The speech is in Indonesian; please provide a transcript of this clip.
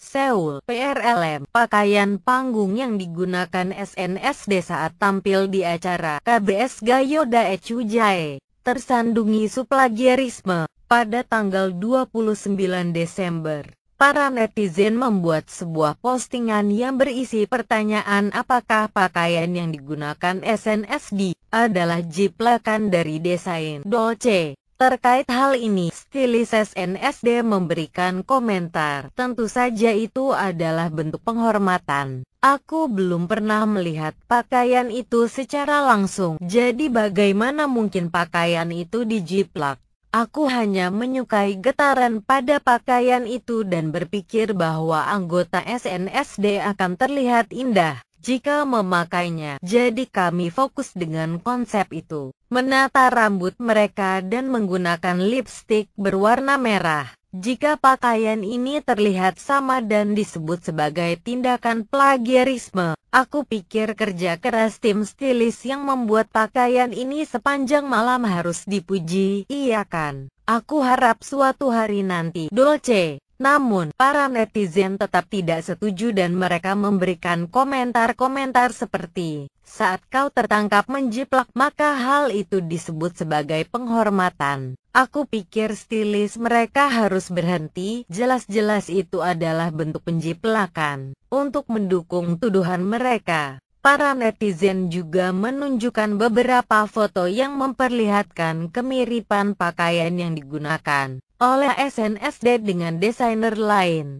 Seoul, PRLM, pakaian panggung yang digunakan SNSD saat tampil di acara KBS Gayoda Echujae, tersandungi suplagiarisme. Pada tanggal 29 Desember, para netizen membuat sebuah postingan yang berisi pertanyaan apakah pakaian yang digunakan SNSD adalah jiplakan dari desain Dolce. Terkait hal ini, Stilises SNSD memberikan komentar, tentu saja itu adalah bentuk penghormatan. Aku belum pernah melihat pakaian itu secara langsung, jadi bagaimana mungkin pakaian itu dijiplak? Aku hanya menyukai getaran pada pakaian itu dan berpikir bahwa anggota SNSD akan terlihat indah jika memakainya. Jadi kami fokus dengan konsep itu menata rambut mereka dan menggunakan lipstick berwarna merah. Jika pakaian ini terlihat sama dan disebut sebagai tindakan plagiarisme, aku pikir kerja keras tim stilis yang membuat pakaian ini sepanjang malam harus dipuji, iya kan? Aku harap suatu hari nanti, Dolce, namun, para netizen tetap tidak setuju dan mereka memberikan komentar-komentar seperti, saat kau tertangkap menjiplak maka hal itu disebut sebagai penghormatan. Aku pikir stilis mereka harus berhenti, jelas-jelas itu adalah bentuk penjiplakan, untuk mendukung tuduhan mereka para netizen juga menunjukkan beberapa foto yang memperlihatkan kemiripan pakaian yang digunakan oleh SNSD dengan desainer lain.